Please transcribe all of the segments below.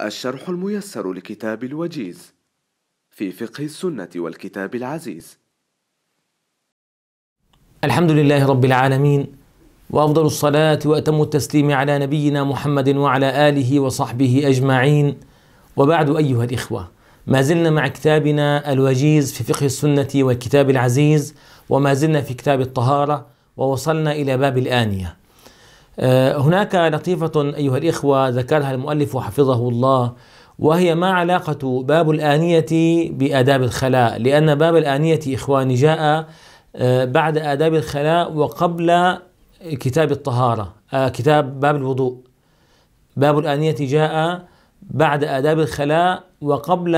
الشرح الميسر لكتاب الوجيز في فقه السنة والكتاب العزيز الحمد لله رب العالمين وأفضل الصلاة وأتم التسليم على نبينا محمد وعلى آله وصحبه أجمعين وبعد أيها الإخوة ما زلنا مع كتابنا الوجيز في فقه السنة والكتاب العزيز وما زلنا في كتاب الطهارة ووصلنا إلى باب الآنية آه، هناك لطيفة أيها الإخوة ذكرها المؤلف حفظه الله وهي ما علاقة باب الآنية بآداب الخلاء لأن باب الآنية إخواني جاء آه، بعد آداب الخلاء وقبل كتاب الطهارة آه، كتاب باب الوضوء باب الآنية جاء بعد آداب الخلاء وقبل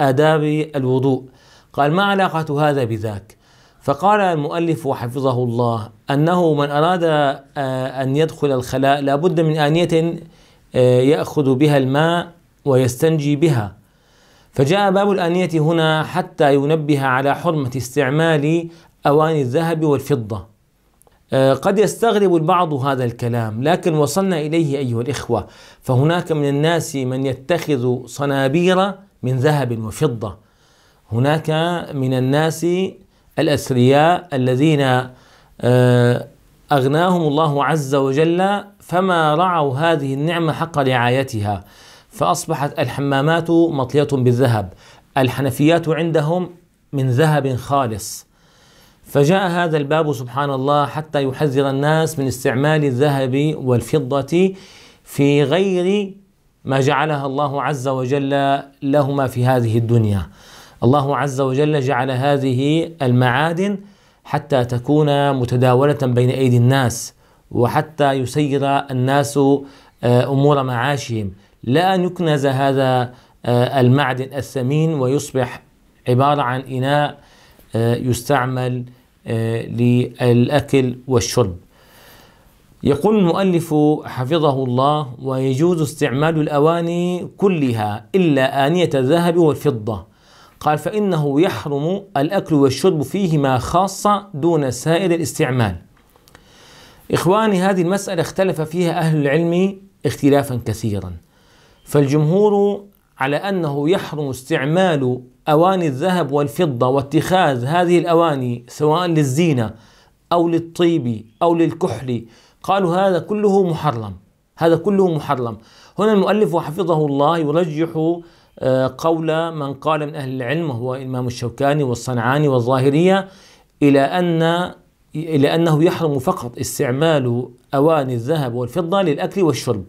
آداب الوضوء قال ما علاقة هذا بذاك فقال المؤلف وحفظه الله أنه من أراد آه، أن يدخل الخلاء لابد من آنية آه، يأخذ بها الماء ويستنجي بها فجاء باب الآنية هنا حتى ينبه على حرمة استعمال أواني الذهب والفضة آه، قد يستغرب البعض هذا الكلام لكن وصلنا إليه أيها الإخوة فهناك من الناس من يتخذ صنابير من ذهب وفضة هناك من الناس الأثرياء الذين آه، أغناهم الله عز وجل فما رعوا هذه النعمة حق رعايتها فأصبحت الحمامات مطلية بالذهب الحنفيات عندهم من ذهب خالص فجاء هذا الباب سبحان الله حتى يحذر الناس من استعمال الذهب والفضة في غير ما جعلها الله عز وجل لهما في هذه الدنيا الله عز وجل جعل هذه المعادن حتى تكون متداولة بين أيدي الناس وحتى يسير الناس آه، أمور معاشهم لا أن يكنز هذا آه، المعدن الثمين ويصبح عبارة عن إناء آه، يستعمل للأكل والشرب يقول المؤلف حفظه الله ويجوز استعمال الأواني كلها إلا آنية الذهب والفضة قال فإنه يحرم الأكل والشرب فيهما خاصة دون سائر الاستعمال إخواني هذه المسألة اختلف فيها أهل العلم اختلافا كثيرا فالجمهور على أنه يحرم استعمال أواني الذهب والفضة واتخاذ هذه الأواني سواء للزينة أو للطيب أو للكحل قالوا هذا كله محرم هذا كله محرم هنا المؤلف وحفظه الله يرجح آه، قول من قال من أهل العلم وهو الإمام الشوكاني والصنعاني والظاهرية إلى أن إلى أنه يحرم فقط استعمال أواني الذهب والفضة للأكل والشرب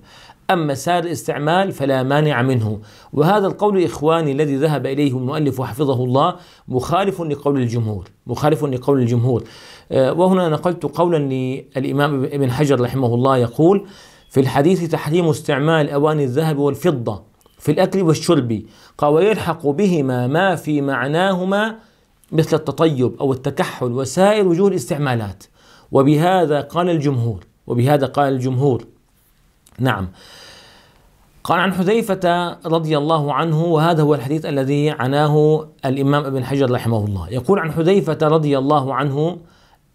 أما سائر الاستعمال فلا مانع منه وهذا القول إخواني الذي ذهب إليه المؤلف وحفظه الله مخالف لقول الجمهور مخالف لقول الجمهور آه، وهنا نقلت قولا للإمام ابن حجر رحمه الله يقول في الحديث تحريم استعمال أواني الذهب والفضة في الأكل والشرب قال ويلحق بهما ما في معناهما مثل التطيب أو التكحل وسائر وجوه الاستعمالات وبهذا قال الجمهور وبهذا قال الجمهور نعم قال عن حذيفة رضي الله عنه وهذا هو الحديث الذي عناه الإمام ابن حجر رحمه الله يقول عن حذيفة رضي الله عنه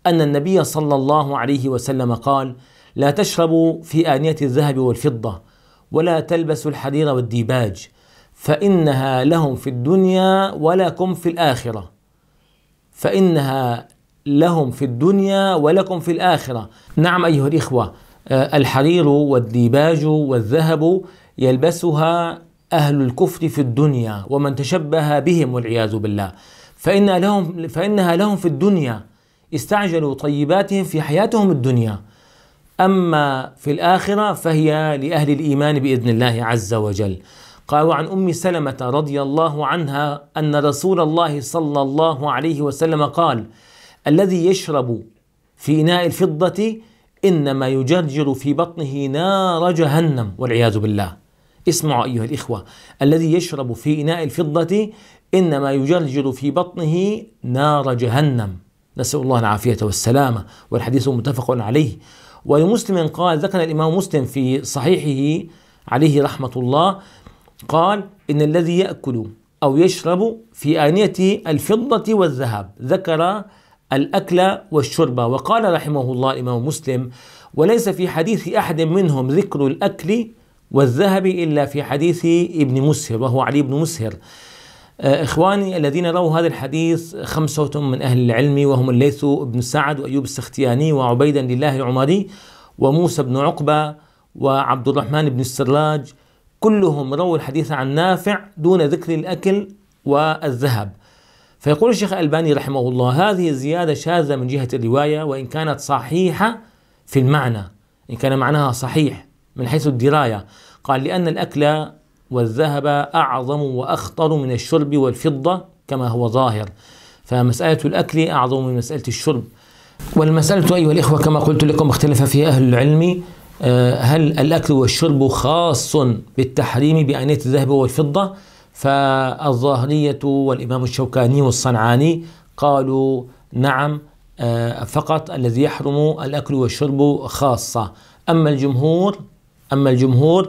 أن النبي صلى الله عليه وسلم قال لا تشربوا في آنية الذهب والفضة ولا تلبسوا الحرير والديباج فإنها لهم في الدنيا ولكم في الآخرة فإنها لهم في الدنيا ولكم في الآخرة نعم أيها الإخوة آه، الحرير والديباج والذهب يلبسها أهل الكفر في الدنيا ومن تشبه بهم والعياذ بالله فإن لهم فإنها لهم في الدنيا استعجلوا طيباتهم في حياتهم الدنيا أما في الآخرة فهي لأهل الإيمان بإذن الله عز وجل قال وعن أم سلمة رضي الله عنها أن رسول الله صلى الله عليه وسلم قال الذي يشرب في إناء الفضة إنما يجرجر في بطنه نار جهنم والعياذ بالله اسمعوا أيها الإخوة الذي يشرب في إناء الفضة إنما يجرجر في بطنه نار جهنم نسأل الله العافية والسلامة والحديث متفق عليه ولمسلم قال ذكر الإمام مسلم في صحيحه عليه رحمة الله قال إن الذي يأكل أو يشرب في آنية الفضة والذهب ذكر الأكل والشرب وقال رحمه الله الإمام مسلم وليس في حديث أحد منهم ذكر الأكل والذهب إلا في حديث ابن مسهر وهو علي بن مسهر آه، إخواني الذين رووا هذا الحديث خمسة من أهل العلم وهم الليث بن سعد وأيوب السختياني وعبيدا لله العمري وموسى بن عقبة وعبد الرحمن بن السراج كلهم رووا الحديث عن نافع دون ذكر الأكل والذهب فيقول الشيخ الألباني رحمه الله هذه الزيادة شاذة من جهة الرواية وإن كانت صحيحة في المعنى إن كان معناها صحيح من حيث الدراية قال لأن الأكل والذهب أعظم وأخطر من الشرب والفضة كما هو ظاهر فمسألة الأكل أعظم من مسألة الشرب والمسألة أيها الإخوة كما قلت لكم اختلف فيها أهل العلم آه، هل الأكل والشرب خاص بالتحريم بآنية الذهب والفضة فالظاهرية والإمام الشوكاني والصنعاني قالوا نعم آه، فقط الذي يحرم الأكل والشرب خاصة أما الجمهور أما الجمهور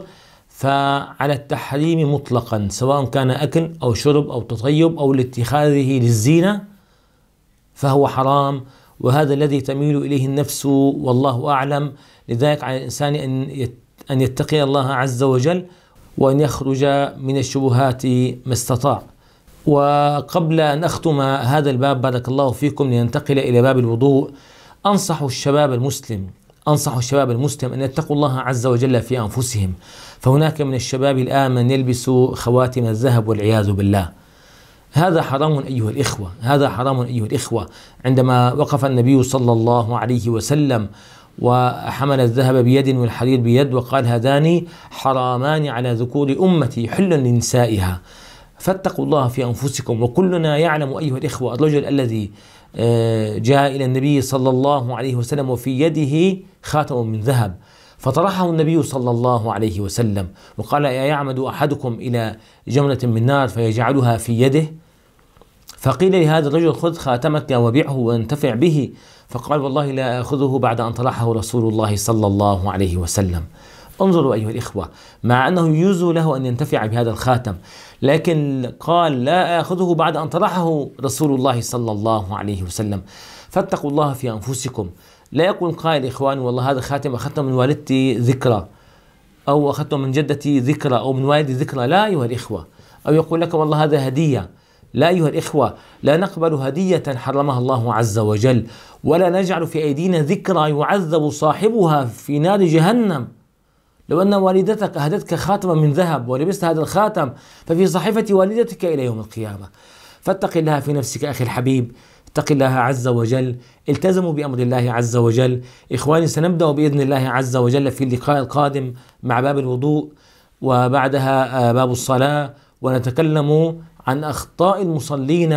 فعلى التحريم مطلقا سواء كان أكل أو شرب أو تطيب أو لاتخاذه للزينة فهو حرام وهذا الذي تميل إليه النفس والله أعلم لذلك على الإنسان أن يتقي الله عز وجل وأن يخرج من الشبهات ما استطاع وقبل أن أختم هذا الباب بارك الله فيكم لننتقل إلى باب الوضوء أنصح الشباب المسلم أنصح الشباب المسلم أن يتقوا الله عز وجل في أنفسهم فهناك من الشباب الآن من يلبس خواتم الذهب والعياذ بالله هذا حرام أيها الإخوة هذا حرام أيها الإخوة عندما وقف النبي صلى الله عليه وسلم وحمل الذهب بيد والحرير بيد وقال هذان حرامان على ذكور أمتي حل لنسائها فاتقوا الله في أنفسكم وكلنا يعلم أيها الإخوة الرجل الذي آه، جاء إلى النبي صلى الله عليه وسلم وفي يده خاتم من ذهب فطرحه النبي صلى الله عليه وسلم وقال يا يعمد أحدكم إلى جملة من نار فيجعلها في يده فقيل لهذا الرجل خذ خاتمك وبيعه وانتفع به فقال والله لا أخذه بعد أن طرحه رسول الله صلى الله عليه وسلم انظروا أيها الإخوة مع أنه يجوز له أن ينتفع بهذا الخاتم لكن قال لا آخذه بعد أن طرحه رسول الله صلى الله عليه وسلم فاتقوا الله في أنفسكم لا يقول قائل إخواني والله هذا خاتم أخذته من والدتي ذكرى أو أخذته من جدتي ذكرى أو من والدي ذكرى لا أيها الإخوة أو يقول لك والله هذا هدية لا أيها الإخوة لا نقبل هدية حرمها الله عز وجل ولا نجعل في أيدينا ذكرى يعذب صاحبها في نار جهنم لو أن والدتك أهدتك خاتما من ذهب ولبست هذا الخاتم ففي صحيفة والدتك إلى يوم القيامة فاتق الله في نفسك أخي الحبيب اتق الله عز وجل التزموا بأمر الله عز وجل إخواني سنبدأ بإذن الله عز وجل في اللقاء القادم مع باب الوضوء وبعدها آه، باب الصلاة ونتكلم عن أخطاء المصلين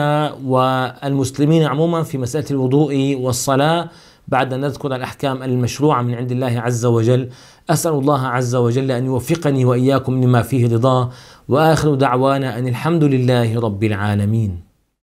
والمسلمين عموما في مسألة الوضوء والصلاة بعد أن نذكر الأحكام المشروعة من عند الله عز وجل أسأل الله عز وجل أن يوفقني وإياكم لما فيه رضاه وآخر دعوانا أن الحمد لله رب العالمين